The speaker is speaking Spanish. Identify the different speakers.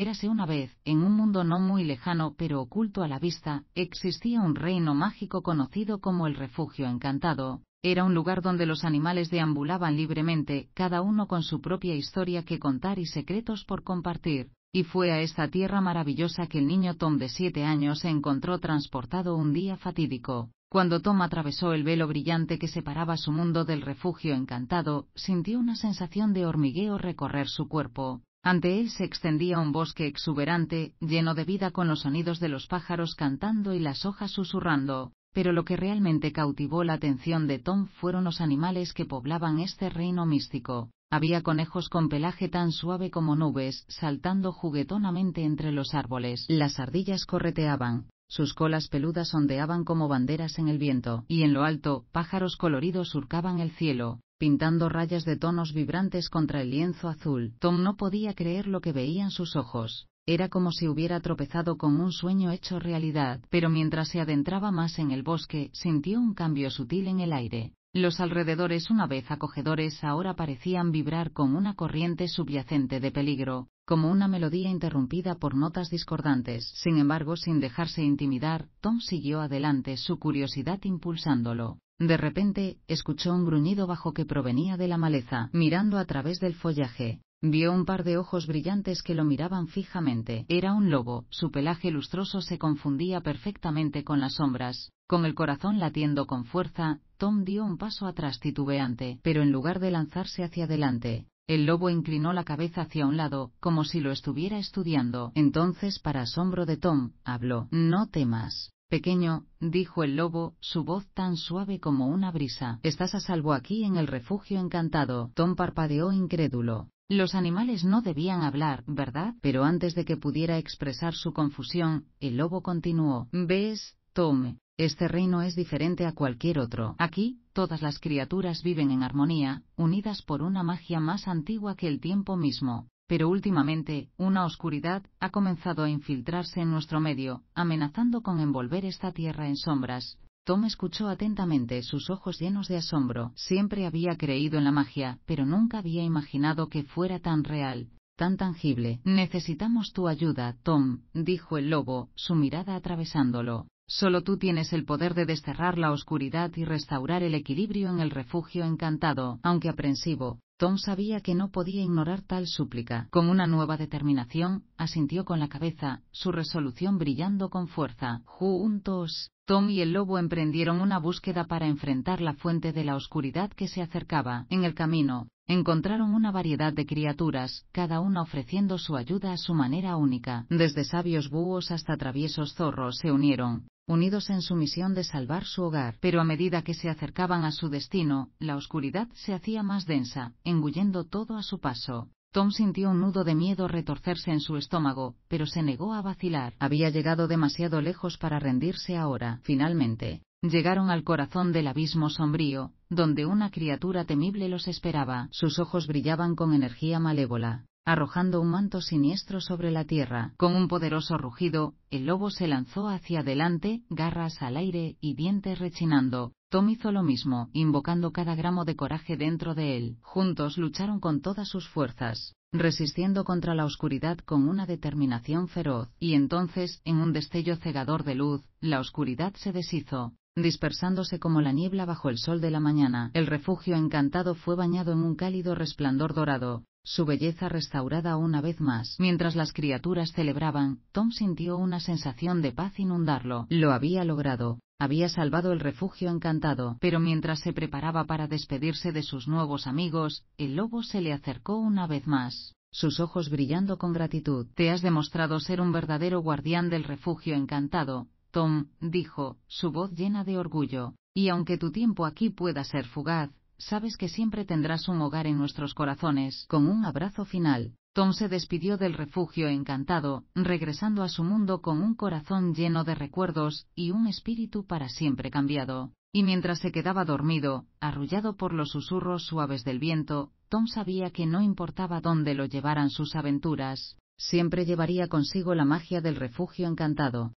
Speaker 1: Érase una vez, en un mundo no muy lejano pero oculto a la vista, existía un reino mágico conocido como el Refugio Encantado. Era un lugar donde los animales deambulaban libremente, cada uno con su propia historia que contar y secretos por compartir. Y fue a esta tierra maravillosa que el niño Tom de siete años se encontró transportado un día fatídico. Cuando Tom atravesó el velo brillante que separaba su mundo del refugio encantado, sintió una sensación de hormigueo recorrer su cuerpo. Ante él se extendía un bosque exuberante, lleno de vida con los sonidos de los pájaros cantando y las hojas susurrando, pero lo que realmente cautivó la atención de Tom fueron los animales que poblaban este reino místico. Había conejos con pelaje tan suave como nubes, saltando juguetonamente entre los árboles. Las ardillas correteaban, sus colas peludas ondeaban como banderas en el viento, y en lo alto, pájaros coloridos surcaban el cielo, pintando rayas de tonos vibrantes contra el lienzo azul. Tom no podía creer lo que veían sus ojos. Era como si hubiera tropezado con un sueño hecho realidad, pero mientras se adentraba más en el bosque, sintió un cambio sutil en el aire. Los alrededores, una vez acogedores, ahora parecían vibrar con una corriente subyacente de peligro, como una melodía interrumpida por notas discordantes. Sin embargo, sin dejarse intimidar, Tom siguió adelante, su curiosidad impulsándolo. De repente, escuchó un gruñido bajo que provenía de la maleza, mirando a través del follaje. Vio un par de ojos brillantes que lo miraban fijamente. Era un lobo, su pelaje lustroso se confundía perfectamente con las sombras. Con el corazón latiendo con fuerza, Tom dio un paso atrás titubeante, pero en lugar de lanzarse hacia adelante, el lobo inclinó la cabeza hacia un lado, como si lo estuviera estudiando. Entonces, para asombro de Tom, habló. No temas. Pequeño, dijo el lobo, su voz tan suave como una brisa. Estás a salvo aquí en el refugio encantado. Tom parpadeó incrédulo. Los animales no debían hablar, ¿verdad? Pero antes de que pudiera expresar su confusión, el lobo continuó. ¿Ves, Tom? Este reino es diferente a cualquier otro. Aquí, todas las criaturas viven en armonía, unidas por una magia más antigua que el tiempo mismo. Pero últimamente, una oscuridad ha comenzado a infiltrarse en nuestro medio, amenazando con envolver esta tierra en sombras. Tom escuchó atentamente, sus ojos llenos de asombro. Siempre había creído en la magia, pero nunca había imaginado que fuera tan real, tan tangible. Necesitamos tu ayuda, Tom, dijo el lobo, su mirada atravesándolo. Solo tú tienes el poder de desterrar la oscuridad y restaurar el equilibrio en el refugio encantado, aunque aprensivo. Tom sabía que no podía ignorar tal súplica. Con una nueva determinación, asintió con la cabeza, su resolución brillando con fuerza. Juntos, Tom y el lobo emprendieron una búsqueda para enfrentar la fuente de la oscuridad que se acercaba. En el camino, encontraron una variedad de criaturas, cada una ofreciendo su ayuda a su manera única. Desde sabios búhos hasta traviesos zorros se unieron, unidos en su misión de salvar su hogar. Pero a medida que se acercaban a su destino, la oscuridad se hacía más densa, engullendo todo a su paso. Tom sintió un nudo de miedo retorcerse en su estómago, pero se negó a vacilar. Había llegado demasiado lejos para rendirse ahora. Finalmente, Llegaron al corazón del abismo sombrío, donde una criatura temible los esperaba. Sus ojos brillaban con energía malévola, arrojando un manto siniestro sobre la tierra. Con un poderoso rugido, el lobo se lanzó hacia adelante, garras al aire y dientes rechinando. Tom hizo lo mismo, invocando cada gramo de coraje dentro de él. Juntos lucharon con todas sus fuerzas, resistiendo contra la oscuridad con una determinación feroz, y entonces, en un destello cegador de luz, la oscuridad se deshizo, dispersándose como la niebla bajo el sol de la mañana. El refugio encantado fue bañado en un cálido resplandor dorado, su belleza restaurada una vez más. Mientras las criaturas celebraban, Tom sintió una sensación de paz inundarlo. Lo había logrado. Había salvado el refugio encantado, pero mientras se preparaba para despedirse de sus nuevos amigos, el lobo se le acercó una vez más sus ojos brillando con gratitud. Te has demostrado ser un verdadero guardián del refugio encantado, Tom, dijo, su voz llena de orgullo, y aunque tu tiempo aquí pueda ser fugaz, sabes que siempre tendrás un hogar en nuestros corazones. Con un abrazo final, Tom se despidió del refugio encantado, regresando a su mundo con un corazón lleno de recuerdos y un espíritu para siempre cambiado. Y mientras se quedaba dormido, arrullado por los susurros suaves del viento, Tom sabía que no importaba dónde lo llevaran sus aventuras, siempre llevaría consigo la magia del refugio encantado,